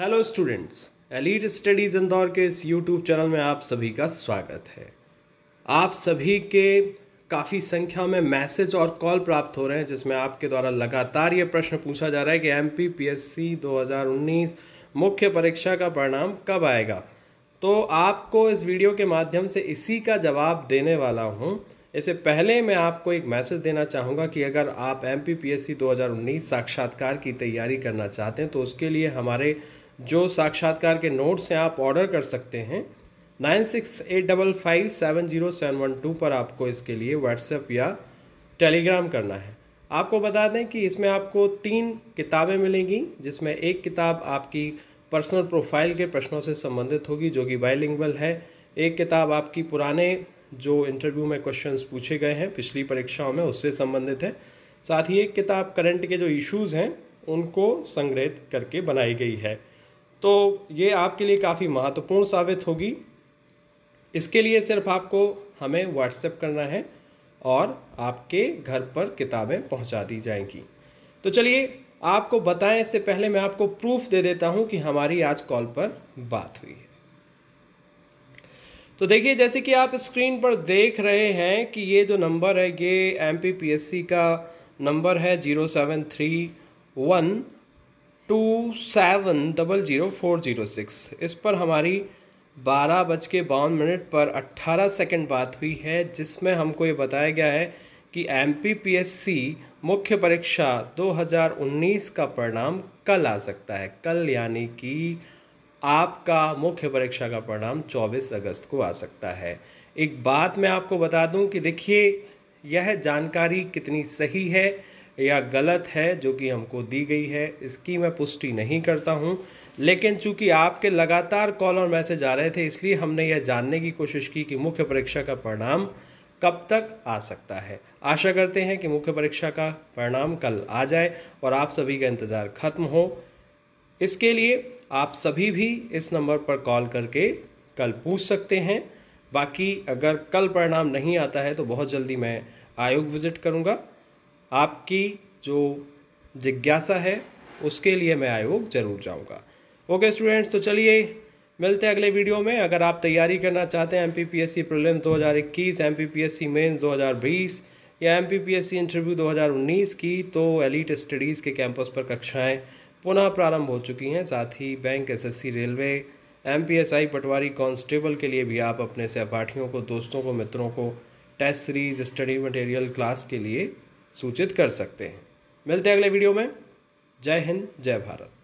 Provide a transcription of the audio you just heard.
hello students Elite studies Indore के इस YouTube channel में आप सभी का स्वागत है आप सभी के काफ़ी संख्या में मैसेज और कॉल प्राप्त हो रहे हैं जिसमें आपके द्वारा लगातार ये प्रश्न पूछा जा रहा है कि M P P S C दो हज़ार उन्नीस मुख्य परीक्षा का परिणाम कब आएगा तो आपको इस वीडियो के माध्यम से इसी का जवाब देने वाला हूँ इससे पहले मैं आपको एक मैसेज देना चाहूँगा कि अगर आप M P P S C दो हज़ार उन्नीस साक्षात्कार की तैयारी करना चाहते हैं तो उसके लिए हमारे जो साक्षात्कार के नोट्स हैं आप ऑर्डर कर सकते हैं nine six eight double five seven zero seven one two पर आपको इसके लिए व्हाट्सएप या टेलीग्राम करना है आपको बता दें कि इसमें आपको तीन किताबें मिलेंगी जिसमें एक किताब आपकी पर्सनल प्रोफाइल के प्रश्नों से संबंधित होगी जो कि बाइलिंगुअल है एक किताब आपकी पुराने जो इंटरव्यू में क्वेश्चंस पूछे गए हैं पिछली परीक्षाओं में उससे संबंधित है साथ ही एक किताब करंट के जो इश्यूज़ हैं उनको संग्रहित करके बनाई गई है तो ये आपके लिए काफ़ी महत्वपूर्ण साबित होगी इसके लिए सिर्फ आपको हमें व्हाट्सएप करना है और आपके घर पर किताबें पहुंचा दी जाएंगी तो चलिए आपको बताएं इससे पहले मैं आपको प्रूफ दे देता हूं कि हमारी आज कॉल पर बात हुई है तो देखिए जैसे कि आप स्क्रीन पर देख रहे हैं कि ये जो नंबर है ये एम का नंबर है zero seven three one two seven double zero four zero six इस पर हमारी बारह बज के बावन मिनट पर अट्ठारह सेकेंड बात हुई है जिसमें हमको ये बताया गया है कि एम मुख्य परीक्षा 2019 का परिणाम कल आ सकता है कल यानी कि आपका मुख्य परीक्षा का परिणाम 24 अगस्त को आ सकता है एक बात मैं आपको बता दूं कि देखिए यह जानकारी कितनी सही है या गलत है जो कि हमको दी गई है इसकी मैं पुष्टि नहीं करता हूँ लेकिन चूंकि आपके लगातार कॉल और मैसेज आ रहे थे इसलिए हमने यह जानने की कोशिश की कि मुख्य परीक्षा का परिणाम कब तक आ सकता है आशा करते हैं कि मुख्य परीक्षा का परिणाम कल आ जाए और आप सभी का इंतज़ार खत्म हो इसके लिए आप सभी भी इस नंबर पर कॉल करके कल पूछ सकते हैं बाकी अगर कल परिणाम नहीं आता है तो बहुत जल्दी मैं आयोग विज़िट करूँगा आपकी जो जिज्ञासा है उसके लिए मैं आयोग ज़रूर जाऊँगा ओके स्टूडेंट्स तो चलिए मिलते हैं अगले वीडियो में अगर आप तैयारी करना चाहते हैं M P P S C prelims दो हज़ार इक्कीस M P P S C mains दो हज़ार बीस या M P P S C interview दो हज़ार उन्नीस की तो एलिट स्टडीज़ के कैंपस पर कक्षाएँ पुनः प्रारंभ हो चुकी हैं साथ ही bank S S C railway M P S I पटवारी कॉन्स्टेबल के लिए भी आप अपने सहपाठियों को दोस्तों को मित्रों को test series study material class के लिए सूचित कर सकते हैं मिलते हैं अगले वीडियो में जय हिंद जय भारत